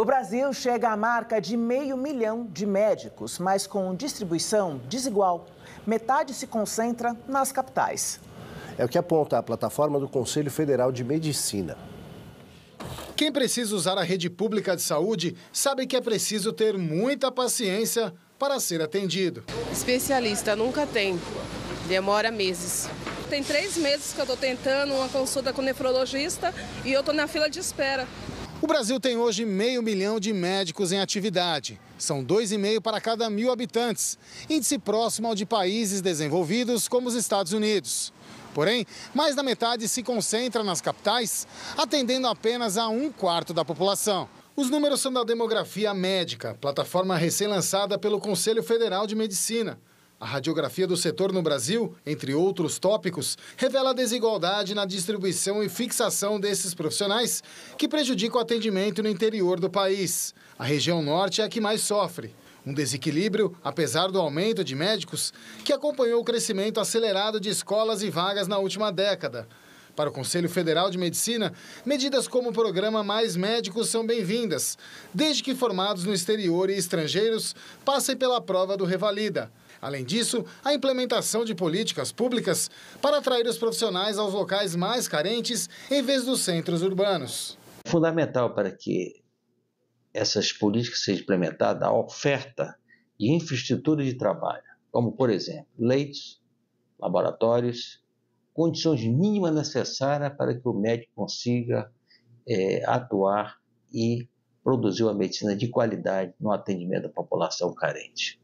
O Brasil chega à marca de meio milhão de médicos, mas com distribuição desigual. Metade se concentra nas capitais. É o que aponta a plataforma do Conselho Federal de Medicina. Quem precisa usar a rede pública de saúde sabe que é preciso ter muita paciência para ser atendido. Especialista nunca tem, demora meses. Tem três meses que eu estou tentando uma consulta com nefrologista e eu estou na fila de espera. O Brasil tem hoje meio milhão de médicos em atividade. São dois e meio para cada mil habitantes, índice próximo ao de países desenvolvidos como os Estados Unidos. Porém, mais da metade se concentra nas capitais, atendendo apenas a um quarto da população. Os números são da Demografia Médica, plataforma recém-lançada pelo Conselho Federal de Medicina. A radiografia do setor no Brasil, entre outros tópicos, revela a desigualdade na distribuição e fixação desses profissionais, que prejudica o atendimento no interior do país. A região norte é a que mais sofre. Um desequilíbrio, apesar do aumento de médicos, que acompanhou o crescimento acelerado de escolas e vagas na última década. Para o Conselho Federal de Medicina, medidas como o programa Mais Médicos são bem-vindas, desde que formados no exterior e estrangeiros passem pela prova do Revalida. Além disso, a implementação de políticas públicas para atrair os profissionais aos locais mais carentes em vez dos centros urbanos. Fundamental para que essas políticas sejam implementadas a oferta de infraestrutura de trabalho, como, por exemplo, leitos, laboratórios, condições mínimas necessárias para que o médico consiga é, atuar e produzir uma medicina de qualidade no atendimento da população carente.